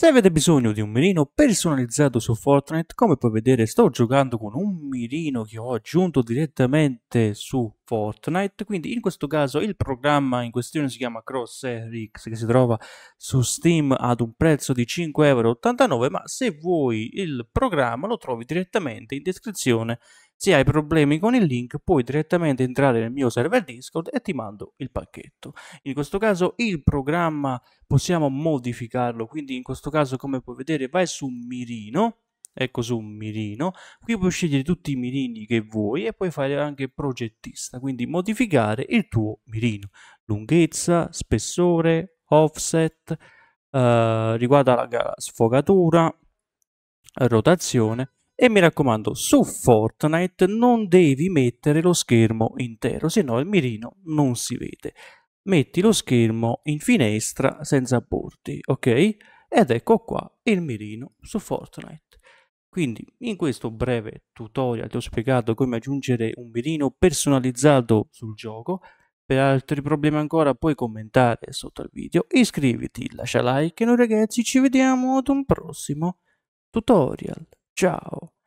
Se avete bisogno di un mirino personalizzato su Fortnite, come puoi vedere sto giocando con un mirino che ho aggiunto direttamente su Fortnite, quindi in questo caso il programma in questione si chiama Crosshair X che si trova su Steam ad un prezzo di 5,89€, ma se vuoi il programma lo trovi direttamente in descrizione se hai problemi con il link puoi direttamente entrare nel mio server Discord e ti mando il pacchetto. In questo caso il programma possiamo modificarlo, quindi in questo caso come puoi vedere vai su mirino, ecco su mirino, qui puoi scegliere tutti i mirini che vuoi e puoi fare anche progettista, quindi modificare il tuo mirino, lunghezza, spessore, offset, eh, riguardo alla sfogatura, rotazione e mi raccomando, su Fortnite non devi mettere lo schermo intero, se no il mirino non si vede. Metti lo schermo in finestra senza bordi, ok? Ed ecco qua il mirino su Fortnite. Quindi in questo breve tutorial ti ho spiegato come aggiungere un mirino personalizzato sul gioco. Per altri problemi ancora puoi commentare sotto al video, iscriviti, lascia like e noi ragazzi ci vediamo ad un prossimo tutorial. 早。